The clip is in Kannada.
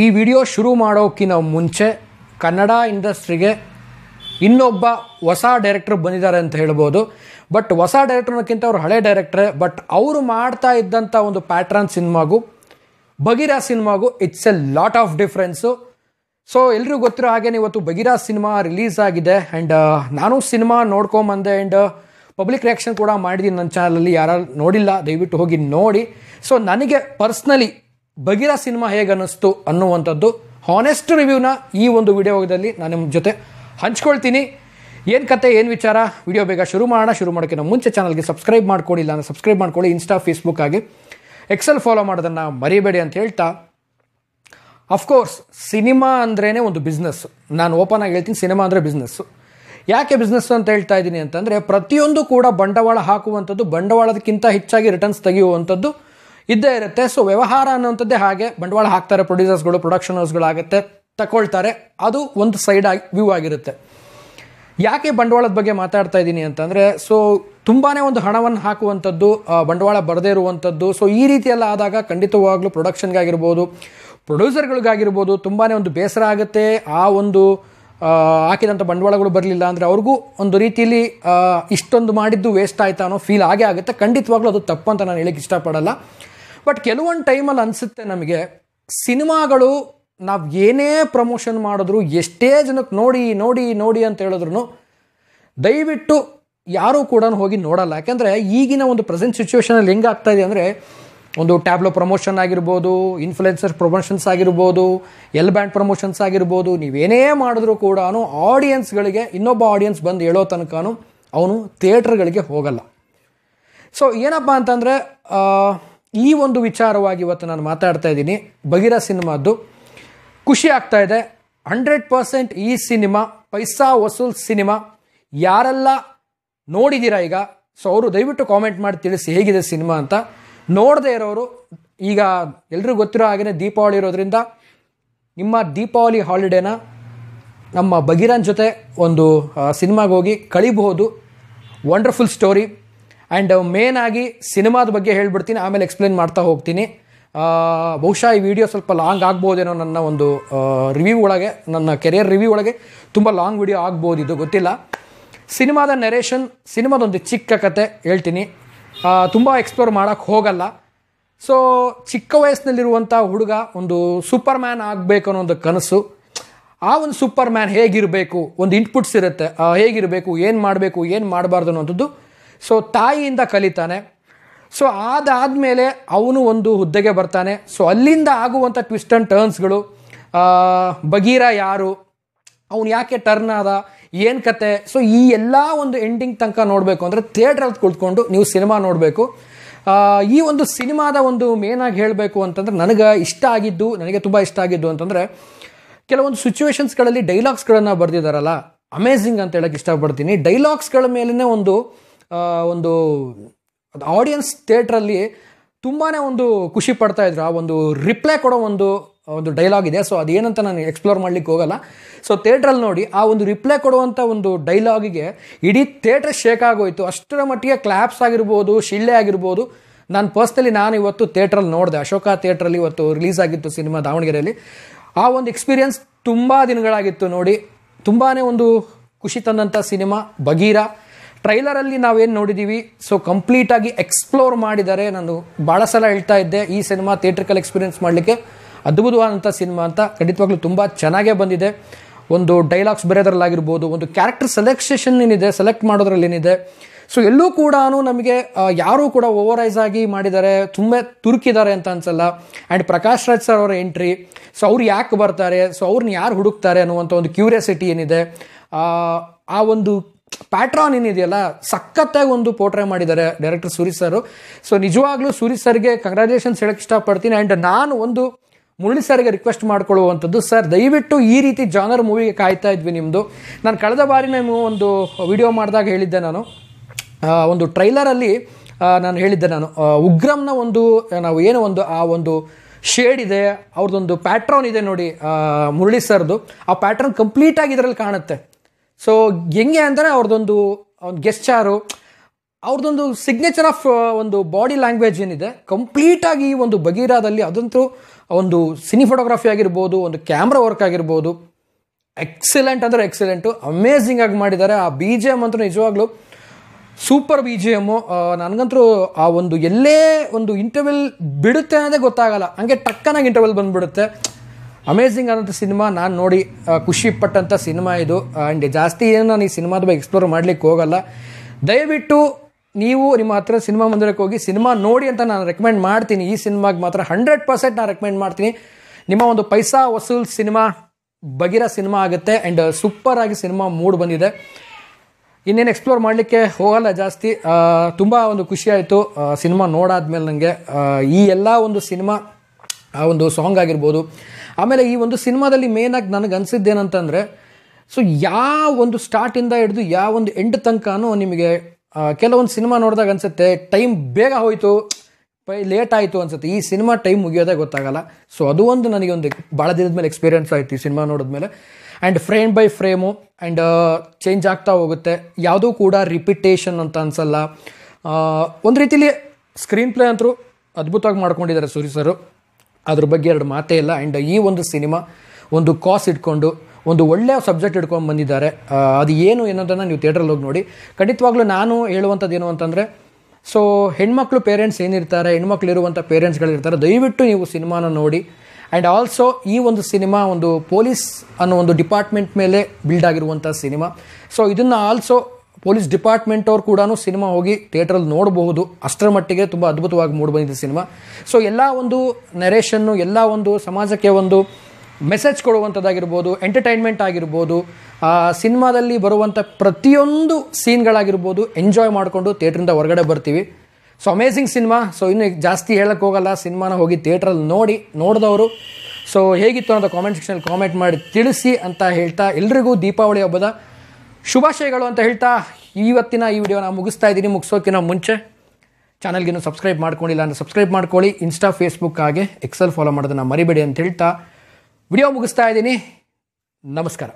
ಈ ವಿಡಿಯೋ ಶುರು ಮಾಡೋಕ್ಕಿಂತ ಮುಂಚೆ ಕನ್ನಡ ಇಂಡಸ್ಟ್ರಿಗೆ ಇನ್ನೊಬ್ಬ ಹೊಸ ಡೈರೆಕ್ಟ್ರ್ ಬಂದಿದ್ದಾರೆ ಅಂತ ಹೇಳ್ಬೋದು ಬಟ್ ಹೊಸ ಡೈರೆಕ್ಟ್ರ್ನಕ್ಕಿಂತ ಅವ್ರು ಹಳೆ ಡೈರೆಕ್ಟ್ರೆ ಬಟ್ ಅವರು ಮಾಡ್ತಾ ಇದ್ದಂಥ ಒಂದು ಪ್ಯಾಟ್ರನ್ ಸಿನಿಮಾಗೂ ಬಗೀರಾ ಸಿನಿಮಾಗೂ it's a lot of difference so ಎಲ್ರಿಗೂ ಗೊತ್ತಿರೋ ಹಾಗೆ ಇವತ್ತು ಬಗೀರಾ ಸಿನಿಮಾ ರಿಲೀಸ್ ಆಗಿದೆ ಆ್ಯಂಡ್ ನಾನು ಸಿನಿಮಾ ನೋಡ್ಕೊಂಬಂದೆ ಆ್ಯಂಡ್ ಪಬ್ಲಿಕ್ ರಿಯಾಕ್ಷನ್ ಕೂಡ ಮಾಡಿದ್ದೀನಿ ನನ್ನ ಚಾನಲಲ್ಲಿ ಯಾರು ನೋಡಿಲ್ಲ ದಯವಿಟ್ಟು ಹೋಗಿ ನೋಡಿ ಸೊ ನನಗೆ ಪರ್ಸ್ನಲಿ ಬಗಿರ ಸಿನಿಮಾ ಹೇಗನ್ನಿಸ್ತು ಅನ್ನುವಂಥದ್ದು ಹಾನೆಸ್ಟ್ ರಿವ್ಯೂನ ಈ ಒಂದು ವಿಡಿಯೋದಲ್ಲಿ ನಾನು ನಿಮ್ಮ ಜೊತೆ ಹಂಚ್ಕೊಳ್ತೀನಿ ಏನು ಕತೆ ಏನು ವಿಚಾರ ವಿಡಿಯೋ ಬೇಗ ಶುರು ಮಾಡೋಣ ಶುರು ಮಾಡೋಕ್ಕಿಂತ ಮುಂಚೆ ಚಾನಲ್ಗೆ ಸಬ್ಸ್ಕ್ರೈಬ್ ಮಾಡ್ಕೊಳ್ಳಿ ಅಂದರೆ ಸಬ್ಸ್ಕ್ರೈಬ್ ಮಾಡ್ಕೊಳ್ಳಿ ಇನ್ಸ್ಟಾ ಫೇಸ್ಬುಕ್ ಆಗಿ ಎಕ್ಸೆಲ್ ಫಾಲೋ ಮಾಡೋದನ್ನು ಮರಿಬೇಡಿ ಅಂತ ಹೇಳ್ತಾ ಅಫ್ಕೋರ್ಸ್ ಸಿನಿಮಾ ಅಂದ್ರೇ ಒಂದು ಬಿಸ್ನೆಸ್ ನಾನು ಓಪನ್ ಆಗಿ ಹೇಳ್ತೀನಿ ಸಿನಿಮಾ ಅಂದರೆ ಬಿಸ್ನೆಸ್ಸು ಯಾಕೆ ಬಿಸ್ನೆಸ್ ಅಂತ ಹೇಳ್ತಾ ಇದ್ದೀನಿ ಅಂತಂದರೆ ಪ್ರತಿಯೊಂದು ಕೂಡ ಬಂಡವಾಳ ಹಾಕುವಂಥದ್ದು ಬಂಡವಾಳದಕ್ಕಿಂತ ಹೆಚ್ಚಾಗಿ ರಿಟರ್ನ್ಸ್ ತೆಗೆಯುವಂಥದ್ದು ಇದ್ದೇ ಇರುತ್ತೆ ಸೊ ವ್ಯವಹಾರ ಅನ್ನೋಂಥದ್ದೇ ಹಾಗೆ ಬಂಡವಾಳ ಹಾಕ್ತಾರೆ ಪ್ರೊಡ್ಯೂಸರ್ಸ್ಗಳು ಆಗುತ್ತೆ ತಗೊಳ್ತಾರೆ ಅದು ಒಂದು ಸೈಡ್ ಆಗಿ ವ್ಯೂ ಆಗಿರುತ್ತೆ ಯಾಕೆ ಬಂಡವಾಳದ ಬಗ್ಗೆ ಮಾತಾಡ್ತಾ ಇದ್ದೀನಿ ಅಂತಂದರೆ ಸೊ ತುಂಬಾ ಒಂದು ಹಣವನ್ನು ಹಾಕುವಂಥದ್ದು ಬಂಡವಾಳ ಬರದೇ ಇರುವಂಥದ್ದು ಸೊ ಈ ರೀತಿಯೆಲ್ಲ ಆದಾಗ ಖಂಡಿತವಾಗ್ಲೂ ಪ್ರೊಡಕ್ಷನ್ಗಾಗಿರ್ಬೋದು ಪ್ರೊಡ್ಯೂಸರ್ಗಳಿಗಾಗಿರ್ಬೋದು ತುಂಬಾ ಒಂದು ಬೇಸರ ಆಗುತ್ತೆ ಆ ಒಂದು ಹಾಕಿದಂಥ ಬಂಡವಾಳಗಳು ಬರಲಿಲ್ಲ ಅಂದರೆ ಅವ್ರಿಗೂ ಒಂದು ರೀತಿಯಲ್ಲಿ ಇಷ್ಟೊಂದು ಮಾಡಿದ್ದು ವೇಸ್ಟ್ ಆಯ್ತಾ ಅನ್ನೋ ಫೀಲ್ ಆಗೇ ಆಗುತ್ತೆ ಖಂಡಿತವಾಗ್ಲೂ ಅದು ತಪ್ಪು ಅಂತ ನಾನು ಹೇಳಕ್ಕೆ ಇಷ್ಟಪಡಲ್ಲ ಬಟ್ ಕೆಲವೊಂದು ಟೈಮಲ್ಲಿ ಅನಿಸುತ್ತೆ ನಮಗೆ ಸಿನಿಮಾಗಳು ನಾವು ಏನೇ ಪ್ರಮೋಷನ್ ಮಾಡಿದ್ರು ಎಷ್ಟೇ ಜನಕ್ಕೆ ನೋಡಿ ನೋಡಿ ನೋಡಿ ಅಂತ ಹೇಳಿದ್ರು ದಯವಿಟ್ಟು ಯಾರೂ ಕೂಡ ಹೋಗಿ ನೋಡಲ್ಲ ಯಾಕೆಂದರೆ ಈಗಿನ ಒಂದು ಪ್ರೆಸೆಂಟ್ ಸಿಚುವೇಷನಲ್ಲಿ ಹೆಂಗಾಗ್ತಾ ಇದೆ ಅಂದರೆ ಒಂದು ಟ್ಯಾಬ್ಲೋ ಪ್ರಮೋಷನ್ ಆಗಿರ್ಬೋದು ಇನ್ಫ್ಲುಯೆನ್ಸರ್ ಪ್ರಮೋಷನ್ಸ್ ಆಗಿರ್ಬೋದು ಎಲ್ ಬ್ಯಾಂಡ್ ಪ್ರಮೋಷನ್ಸ್ ಆಗಿರ್ಬೋದು ನೀವೇನೇ ಮಾಡಿದ್ರೂ ಕೂಡ ಆಡಿಯನ್ಸ್ಗಳಿಗೆ ಇನ್ನೊಬ್ಬ ಆಡಿಯನ್ಸ್ ಬಂದು ಹೇಳೋ ತನಕ ಅವನು ಥಿಯೇಟ್ರ್ಗಳಿಗೆ ಹೋಗಲ್ಲ ಸೊ ಏನಪ್ಪ ಅಂತಂದರೆ ಈ ಒಂದು ವಿಚಾರವಾಗಿ ಇವತ್ತು ನಾನು ಮಾತಾಡ್ತಾ ಇದ್ದೀನಿ ಬಗಿರ ಸಿನಿಮಾದ್ದು ಖುಷಿ ಆಗ್ತಾ ಇದೆ ಹಂಡ್ರೆಡ್ ಪರ್ಸೆಂಟ್ ಈ ಸಿನಿಮಾ ಪೈಸಾ ವಸೂಲ್ ಸಿನಿಮಾ ಯಾರೆಲ್ಲ ನೋಡಿದ್ದೀರಾ ಈಗ ಸೊ ಅವರು ದಯವಿಟ್ಟು ಕಾಮೆಂಟ್ ಮಾಡಿ ತಿಳಿಸಿ ಹೇಗಿದೆ ಸಿನಿಮಾ ಅಂತ ನೋಡದೆ ಇರೋರು ಈಗ ಎಲ್ರಿಗೂ ಗೊತ್ತಿರೋ ಹಾಗೆಯೇ ದೀಪಾವಳಿ ಇರೋದ್ರಿಂದ ನಿಮ್ಮ ದೀಪಾವಳಿ ಹಾಲಿಡೇನ ನಮ್ಮ ಬಗೀರನ್ ಜೊತೆ ಒಂದು ಹೋಗಿ ಕಳಿಬಹುದು wonderful story and main uh, ಆಗಿ ಸಿನಿಮಾದ ಬಗ್ಗೆ ಹೇಳ್ಬಿಡ್ತೀನಿ ಆಮೇಲೆ ಎಕ್ಸ್ಪ್ಲೇನ್ ಮಾಡ್ತಾ ಹೋಗ್ತೀನಿ ಬಹುಶಃ ಈ ವಿಡಿಯೋ ಸ್ವಲ್ಪ ಲಾಂಗ್ ಆಗ್ಬೋದೇನೋ ನನ್ನ ಒಂದು ರಿವ್ಯೂ ಒಳಗೆ ನನ್ನ ಕೆರಿಯರ್ ರಿವ್ಯೂ ಒಳಗೆ ತುಂಬ ಲಾಂಗ್ ವಿಡಿಯೋ ಆಗ್ಬೋದು ಇದು ಗೊತ್ತಿಲ್ಲ ಸಿನಿಮಾದ ನೆರೇಷನ್ ಸಿನಿಮಾದೊಂದು ಚಿಕ್ಕ ಕತೆ ಹೇಳ್ತೀನಿ ತುಂಬ ಎಕ್ಸ್ಪ್ಲೋರ್ ಮಾಡೋಕ್ಕೆ ಹೋಗಲ್ಲ ಸೊ ಚಿಕ್ಕ ವಯಸ್ಸಿನಲ್ಲಿರುವಂಥ ಹುಡುಗ ಒಂದು ಸೂಪರ್ ಮ್ಯಾನ್ ಆಗಬೇಕು ಅನ್ನೋ ಒಂದು ಕನಸು ಆ ಒಂದು ಸೂಪರ್ ಮ್ಯಾನ್ ಹೇಗಿರಬೇಕು ಒಂದು ಇನ್ಪುಟ್ಸ್ ಇರುತ್ತೆ ಹೇಗಿರಬೇಕು ಏನು ಮಾಡಬೇಕು ಏನು ಮಾಡಬಾರ್ದು ಅನ್ನೋಂಥದ್ದು ಸೊ ತಾಯಿಯಿಂದ ಕಲಿತಾನೆ ಸೊ ಅದಾದಮೇಲೆ ಅವನು ಒಂದು ಹುದ್ದೆಗೆ ಬರ್ತಾನೆ ಸೊ ಅಲ್ಲಿಂದ ಆಗುವಂಥ ಟ್ವಿಸ್ಟ್ ಆ್ಯಂಡ್ ಟರ್ನ್ಸ್ಗಳು ಬಗೀರ ಯಾರು ಅವನು ಯಾಕೆ ಟರ್ನ್ ಆದ ಏನು ಕತೆ ಸೊ ಈ ಎಲ್ಲ ಒಂದು ಎಂಡಿಂಗ್ ತನಕ ನೋಡಬೇಕು ಅಂದರೆ ಥಿಯೇಟ್ರಲ್ಲಿ ಕುಳಿತುಕೊಂಡು ನೀವು ಸಿನಿಮಾ ನೋಡಬೇಕು ಈ ಒಂದು ಸಿನಿಮಾದ ಒಂದು ಮೇನಾಗಿ ಹೇಳಬೇಕು ಅಂತಂದರೆ ನನಗೆ ಇಷ್ಟ ಆಗಿದ್ದು ನನಗೆ ತುಂಬ ಇಷ್ಟ ಆಗಿದ್ದು ಅಂತಂದರೆ ಕೆಲವೊಂದು ಸಿಚುವೇಶನ್ಸ್ಗಳಲ್ಲಿ ಡೈಲಾಗ್ಸ್ಗಳನ್ನು ಬರೆದಿದ್ದಾರಲ್ಲ ಅಮೇಝಿಂಗ್ ಅಂತ ಹೇಳೋಕ್ಕೆ ಇಷ್ಟಪಡ್ತೀನಿ ಡೈಲಾಗ್ಸ್ಗಳ ಮೇಲೇ ಒಂದು ಒಂದು ಆಡಿಯನ್ಸ್ ಥಿಯೇಟ್ರಲ್ಲಿ ತುಂಬಾ ಒಂದು ಖುಷಿ ಪಡ್ತಾ ಇದ್ರು ಆ ಒಂದು ರಿಪ್ಲೈ ಕೊಡೋ ಒಂದು ಒಂದು ಡೈಲಾಗ್ ಇದೆ ಸೊ ಅದೇನಂತ ನಾನು ಎಕ್ಸ್ಪ್ಲೋರ್ ಮಾಡ್ಲಿಕ್ಕೆ ಹೋಗಲ್ಲ ಸೊ ಥಿಯೇಟ್ರಲ್ಲಿ ನೋಡಿ ಆ ಒಂದು ರಿಪ್ಲೈ ಕೊಡುವಂಥ ಒಂದು ಡೈಲಾಗಿಗೆ ಇಡೀ ಥಿಯೇಟ್ರ್ ಶೇಕ್ ಆಗೋಯ್ತು ಅಷ್ಟರ ಮಟ್ಟಿಗೆ ಕ್ಲಾಪ್ಸ್ ಆಗಿರ್ಬೋದು ಶಿಳ್ಳೆ ಆಗಿರ್ಬೋದು ನಾನು ಪರ್ಸ್ನಲಿ ನಾನು ಇವತ್ತು ಥಿಯೇಟ್ರಲ್ಲಿ ನೋಡಿದೆ ಅಶೋಕ ಥಿಯೇಟ್ರಲ್ಲಿ ಇವತ್ತು ರಿಲೀಸ್ ಆಗಿತ್ತು ಸಿನಿಮಾ ದಾವಣಗೆರೆಯಲ್ಲಿ ಆ ಒಂದು ಎಕ್ಸ್ಪೀರಿಯನ್ಸ್ ತುಂಬ ದಿನಗಳಾಗಿತ್ತು ನೋಡಿ ತುಂಬಾ ಒಂದು ಖುಷಿ ತಂದಂಥ ಸಿನಿಮಾ ಬಗೀರಾ ಟ್ರೈಲರಲ್ಲಿ ನಾವೇನು ನೋಡಿದ್ದೀವಿ ಸೊ ಕಂಪ್ಲೀಟಾಗಿ ಎಕ್ಸ್ಪ್ಲೋರ್ ಮಾಡಿದರೆ ನಾನು ಭಾಳ ಸಲ ಹೇಳ್ತಾ ಇದ್ದೆ ಈ ಸಿನಿಮಾ ಥಿಯೇಟ್ರಿಕಲ್ ಎಕ್ಸ್ಪೀರಿಯೆನ್ಸ್ ಮಾಡಲಿಕ್ಕೆ ಅದ್ಭುತವಾದಂಥ ಸಿನಿಮಾ ಅಂತ ಖಂಡಿತವಾಗ್ಲೂ ತುಂಬ ಚೆನ್ನಾಗೇ ಬಂದಿದೆ ಒಂದು ಡೈಲಾಗ್ಸ್ ಬರೆಯೋದ್ರಲ್ಲಾಗಿರ್ಬೋದು ಒಂದು ಕ್ಯಾರೆಕ್ಟರ್ ಸೆಲೆಕ್ಷನ್ ಏನಿದೆ ಸೆಲೆಕ್ಟ್ ಮಾಡೋದ್ರಲ್ಲಿ ಏನಿದೆ ಸೊ ಎಲ್ಲೂ ಕೂಡ ನಮಗೆ ಯಾರೂ ಕೂಡ ಓವರೈಸ್ ಆಗಿ ಮಾಡಿದ್ದಾರೆ ತುಂಬ ತುರುಕಿದ್ದಾರೆ ಅಂತ ಅನ್ಸಲ್ಲ ಆ್ಯಂಡ್ ಪ್ರಕಾಶ್ ರಾಜ್ ಸರ್ ಅವರ ಎಂಟ್ರಿ ಸೊ ಅವ್ರು ಯಾಕೆ ಬರ್ತಾರೆ ಸೊ ಅವ್ರನ್ನ ಯಾರು ಹುಡುಕ್ತಾರೆ ಅನ್ನುವಂಥ ಒಂದು ಕ್ಯೂರಿಯಾಸಿಟಿ ಏನಿದೆ ಆ ಒಂದು ಪ್ಯಾಟ್ರಾನ್ ಏನಿದೆಯಲ್ಲ ಸಖತ್ತಾಗಿ ಒಂದು ಪೋರ್ಟ್ರೇ ಮಾಡಿದ್ದಾರೆ ಡೈರೆಕ್ಟರ್ ಸೂರಿ ಸರ್ ಸೊ ನಿಜವಾಗ್ಲೂ ಸೂರಿ ಸರ್ಗೆ ಕಂಗ್ರಾಚುಲೇಷನ್ಸ್ ಹೇಳಕ್ಕೆ ಇಷ್ಟಪಡ್ತೀನಿ ಆ್ಯಂಡ್ ನಾನು ಒಂದು ಮುರಳಿ ಸರ್ಗೆ ರಿಕ್ವೆಸ್ಟ್ ಮಾಡ್ಕೊಳ್ಳುವಂಥದ್ದು ಸರ್ ದಯವಿಟ್ಟು ಈ ರೀತಿ ಜಾನರ್ ಮೂವಿಗೆ ಕಾಯ್ತಾ ಇದ್ವಿ ನಿಮ್ಮದು ನಾನು ಕಳೆದ ಬಾರಿ ನಾನು ಒಂದು ವಿಡಿಯೋ ಮಾಡಿದಾಗ ಹೇಳಿದ್ದೆ ನಾನು ಒಂದು ಟ್ರೈಲರಲ್ಲಿ ನಾನು ಹೇಳಿದ್ದೆ ನಾನು ಉಗ್ರಂನ ಒಂದು ನಾವು ಏನು ಒಂದು ಆ ಒಂದು ಶೇಡ್ ಇದೆ ಅವ್ರದ್ದೊಂದು ಪ್ಯಾಟ್ರನ್ ಇದೆ ನೋಡಿ ಮುರಳಿ ಸರ್ದು ಆ ಪ್ಯಾಟ್ರನ್ ಆಗಿ ಇದರಲ್ಲಿ ಕಾಣುತ್ತೆ ಸೊ ಹೆಂಗೆ ಅಂದರೆ ಅವ್ರದ್ದೊಂದು ಒಂದು ಗೆಸ್ಚಾರು ಅವ್ರದ್ದೊಂದು ಸಿಗ್ನೇಚರ್ ಆಫ್ ಒಂದು ಬಾಡಿ ಲ್ಯಾಂಗ್ವೇಜ್ ಏನಿದೆ ಕಂಪ್ಲೀಟಾಗಿ ಈ ಒಂದು ಬಗೀರಾದಲ್ಲಿ ಅದಂತೂ ಒಂದು ಸಿನಿ ಫೋಟೋಗ್ರಫಿ ಆಗಿರ್ಬೋದು ಒಂದು ಕ್ಯಾಮ್ರಾ ವರ್ಕ್ ಆಗಿರ್ಬೋದು ಎಕ್ಸಲೆಂಟ್ ಅಂದರೆ ಎಕ್ಸಲೆಂಟು ಅಮೇಝಿಂಗ್ ಆಗಿ ಮಾಡಿದ್ದಾರೆ ಆ ಬಿ ಜಿ ಎಮ್ ಅಂತೂ ನಿಜವಾಗ್ಲೂ ಸೂಪರ್ ಬಿ ಜಿ ಎಮ್ಮು ನನಗಂತರೂ ಆ ಒಂದು ಎಲ್ಲೇ ಒಂದು ಇಂಟರ್ವೆಲ್ ಬಿಡುತ್ತೆ ಅನ್ನೋದೇ ಗೊತ್ತಾಗಲ್ಲ ಹಂಗೆ ಟಕ್ಕನಾಗಿ ಇಂಟರ್ವೆಲ್ ಬಂದುಬಿಡುತ್ತೆ ಅಮೇಝಿಂಗ್ ಆದಂಥ ಸಿನಿಮಾ ನಾನು ನೋಡಿ ಖುಷಿ ಪಟ್ಟಂಥ ಸಿನಿಮಾ ಇದು ಆ್ಯಂಡ್ ಜಾಸ್ತಿ ಏನು ನಾನು ಈ ಸಿನಿಮಾದ ಬಗ್ಗೆ ಎಕ್ಸ್ಪ್ಲೋರ್ ಮಾಡಲಿಕ್ಕೆ ಹೋಗಲ್ಲ ದಯವಿಟ್ಟು ನೀವು ನಿಮ್ಮ ಹತ್ರ ಸಿನಿಮಾ ಮಂದಿರಕ್ಕೆ ಹೋಗಿ ಸಿನಿಮಾ ನೋಡಿ ಅಂತ ನಾನು ರೆಕಮೆಂಡ್ ಮಾಡ್ತೀನಿ ಈ ಸಿನಿಮಾಗೆ ಮಾತ್ರ ಹಂಡ್ರೆಡ್ ಪರ್ಸೆಂಟ್ ನಾನು ರೆಕಮೆಂಡ್ ಮಾಡ್ತೀನಿ ನಿಮ್ಮ ಒಂದು ಪೈಸಾ ವಸೂಲ್ ಸಿನಿಮಾ ಬಗಿರ ಸಿನಿಮಾ ಆಗುತ್ತೆ ಆ್ಯಂಡ್ ಸೂಪರ್ ಆಗಿ ಸಿನಿಮಾ ಮೂಡ್ ಬಂದಿದೆ ಇನ್ನೇನು ಎಕ್ಸ್ಪ್ಲೋರ್ ಮಾಡಲಿಕ್ಕೆ ಹೋಗಲ್ಲ ಜಾಸ್ತಿ ತುಂಬ ಒಂದು ಖುಷಿಯಾಯಿತು ಸಿನಿಮಾ ನೋಡಾದ್ಮೇಲೆ ನನಗೆ ಈ ಎಲ್ಲ ಒಂದು ಸಿನಿಮಾ ಆ ಒಂದು ಸಾಂಗ್ ಆಗಿರ್ಬೋದು ಆಮೇಲೆ ಈ ಒಂದು ಸಿನಿಮಾದಲ್ಲಿ ಮೇನಾಗಿ ನನಗೆ ಅನಿಸಿದ್ದೇನಂತಂದರೆ ಸೊ ಯಾವ ಒಂದು ಸ್ಟಾರ್ಟಿಂದ ಹಿಡಿದು ಯಾವ ಒಂದು ಎಂಡ್ ತನಕನೂ ನಿಮಗೆ ಕೆಲವೊಂದು ಸಿನಿಮಾ ನೋಡಿದಾಗ ಅನಿಸುತ್ತೆ ಟೈಮ್ ಬೇಗ ಹೋಯಿತು ಪೈ ಲೇಟ್ ಆಯಿತು ಅನಿಸುತ್ತೆ ಈ ಸಿನಿಮಾ ಟೈಮ್ ಮುಗಿಯೋದೇ ಗೊತ್ತಾಗಲ್ಲ ಸೊ ಅದು ಒಂದು ನನಗೆ ಒಂದು ಭಾಳ ದಿನದ ಮೇಲೆ ಎಕ್ಸ್ಪೀರಿಯೆನ್ಸ್ ಆಯಿತು ಈ ಸಿನಿಮಾ ನೋಡಿದ್ಮೇಲೆ and frame by frame and change ಆಗ್ತಾ ಹೋಗುತ್ತೆ ಯಾವುದೂ ಕೂಡ ರಿಪಿಟೇಷನ್ ಅಂತ ಅನಿಸಲ್ಲ ಒಂದು ರೀತಿಲಿ ಸ್ಕ್ರೀನ್ ಪ್ಲೇ ಅಂತರೂ ಅದ್ಭುತವಾಗಿ ಮಾಡ್ಕೊಂಡಿದ್ದಾರೆ ಸೂರಿ ಸರು ಅದ್ರ ಬಗ್ಗೆ ಎರಡು ಮಾತೇ ಇಲ್ಲ ಆ್ಯಂಡ್ ಈ ಒಂದು ಸಿನಿಮಾ ಒಂದು ಕಾಸ್ ಇಟ್ಕೊಂಡು ಒಂದು ಒಳ್ಳೆಯ ಸಬ್ಜೆಕ್ಟ್ ಇಟ್ಕೊಂಡು ಬಂದಿದ್ದಾರೆ ಅದು ಏನು ಅನ್ನೋದನ್ನು ನೀವು ಥಿಯೇಟ್ರಲ್ಲಿ ಹೋಗಿ ನೋಡಿ ಖಂಡಿತವಾಗ್ಲೂ ನಾನು ಹೇಳುವಂಥದ್ದು ಏನು ಅಂತಂದರೆ ಸೊ ಹೆಣ್ಮಕ್ಳು ಪೇರೆಂಟ್ಸ್ ಏನಿರ್ತಾರೆ ಹೆಣ್ಮಕ್ಳು ಇರುವಂಥ ಪೇರೆಂಟ್ಸ್ಗಳಿರ್ತಾರೆ ದಯವಿಟ್ಟು ನೀವು ಸಿನಿಮಾನ ನೋಡಿ ಆ್ಯಂಡ್ ಆಲ್ಸೋ ಈ ಒಂದು ಸಿನಿಮಾ ಒಂದು ಪೊಲೀಸ್ ಅನ್ನೋ ಒಂದು ಡಿಪಾರ್ಟ್ಮೆಂಟ್ ಮೇಲೆ ಬಿಲ್ಡ್ ಆಗಿರುವಂಥ ಸಿನಿಮಾ ಸೊ ಇದನ್ನು ಆಲ್ಸೋ ಪೊಲೀಸ್ ಡಿಪಾರ್ಟ್ಮೆಂಟ್ ಅವರು ಕೂಡ ಸಿನಿಮಾ ಹೋಗಿ ಥಿಯೇಟ್ರಲ್ಲಿ ನೋಡಬಹುದು ಅಷ್ಟರ ಮಟ್ಟಿಗೆ ತುಂಬ ಅದ್ಭುತವಾಗಿ ಮೂಡಿಬಂದಿದೆ ಸಿನಿಮಾ ಸೊ ಎಲ್ಲ ಒಂದು ನೆರೇಷನ್ನು ಎಲ್ಲ ಒಂದು ಸಮಾಜಕ್ಕೆ ಒಂದು ಮೆಸೇಜ್ ಕೊಡುವಂಥದ್ದಾಗಿರ್ಬೋದು ಎಂಟರ್ಟೈನ್ಮೆಂಟ್ ಆಗಿರ್ಬೋದು ಆ ಸಿನಿಮಾದಲ್ಲಿ ಬರುವಂಥ ಪ್ರತಿಯೊಂದು ಸೀನ್ಗಳಾಗಿರ್ಬೋದು ಎಂಜಾಯ್ ಮಾಡಿಕೊಂಡು ಥಿಯೇಟ್ರಿಂದ ಹೊರಗಡೆ ಬರ್ತೀವಿ ಸೊ ಅಮೇಝಿಂಗ್ ಸಿನಿಮಾ ಸೊ ಇನ್ನೂ ಜಾಸ್ತಿ ಹೇಳಕ್ಕೆ ಹೋಗಲ್ಲ ಸಿನಿಮಾನ ಹೋಗಿ ಥಿಯೇಟ್ರಲ್ಲಿ ನೋಡಿ ನೋಡಿದವರು ಸೊ ಹೇಗಿತ್ತು ಅನ್ನೋದು ಕಾಮೆಂಟ್ ಸೆಕ್ಷನ್ ಕಾಮೆಂಟ್ ಮಾಡಿ ತಿಳಿಸಿ ಅಂತ ಹೇಳ್ತಾ ಎಲ್ರಿಗೂ ದೀಪಾವಳಿ ಹಬ್ಬದ ಶುಭಾಶಯಗಳು ಅಂತ ಹೇಳ್ತಾ ಇವತ್ತಿನ ಈ ವಿಡಿಯೋನ ಮುಗಿಸ್ತಾ ಇದ್ದೀನಿ ಮುಗಿಸೋಕ್ಕಿಂತ ಮುಂಚೆ ಚಾನಲ್ಗೇನು ಸಬ್ಸ್ಕ್ರೈಬ್ ಮಾಡ್ಕೊಂಡಿಲ್ಲ ಅಂದರೆ ಸಬ್ಸ್ಕ್ರೈಬ್ ಮಾಡ್ಕೊಳ್ಳಿ ಇನ್ಸ್ಟಾ ಫೇಸ್ಬುಕ್ ಹಾಗೆ ಎಕ್ಸೆಲ್ ಫಾಲೋ ಮಾಡೋದನ್ನು ಮರಿಬೇಡಿ ಅಂತ ಹೇಳ್ತಾ ವಿಡಿಯೋ ಮುಗಿಸ್ತಾ ಇದ್ದೀನಿ ನಮಸ್ಕಾರ